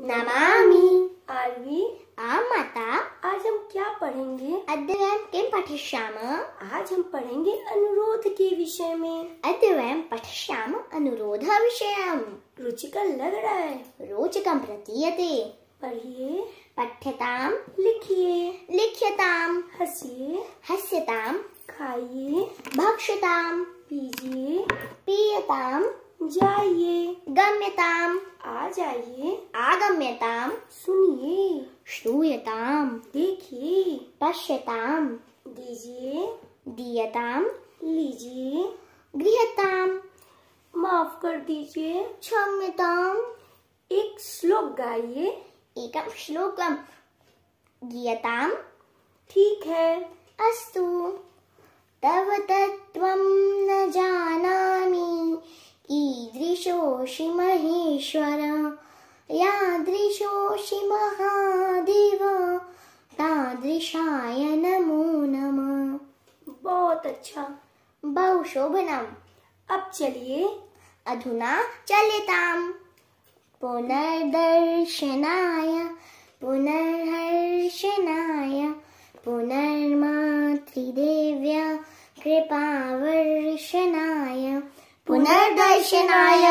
नमामि आरवी आम माता आज हम क्या पढ़ेंगे अद्वयम किम पठिष्याम आज हम पढ़ेंगे अनुरोध के विषय में अद्वयम पठिष्याम अनुरोध विषयम रुचिकर लग रहा है रोचकम प्रतीयते पढ़िए पठ्यताम लिखिए लिख्यताम हसिए हस्यताम खाइए भक्षताम पीजिए पीयताम जाइए गम्यताम आ जाइए आगम्यताम सुनिए श्रूयताम देखिए पश्यताम दीजिए दियताम लीजिए गृहताम माफ कर दीजिए क्षम्यताम एक श्लोक गाइए एकम श्लोकम गीयताम ठीक है अस्तु तव तत्व न जाना ईदृशोऽसि परमेश्वर यादृशोऽसि महादेव तादृशाय नमो नम बहुत अच्छा बहुशोभनम् अब चलिए अधुना चलिताम् पुनर्दर्शनाय पुनर्हर्षनाय पुनर्मातृदेव्या कृपावर्षनाय पुनर्दर्शनाय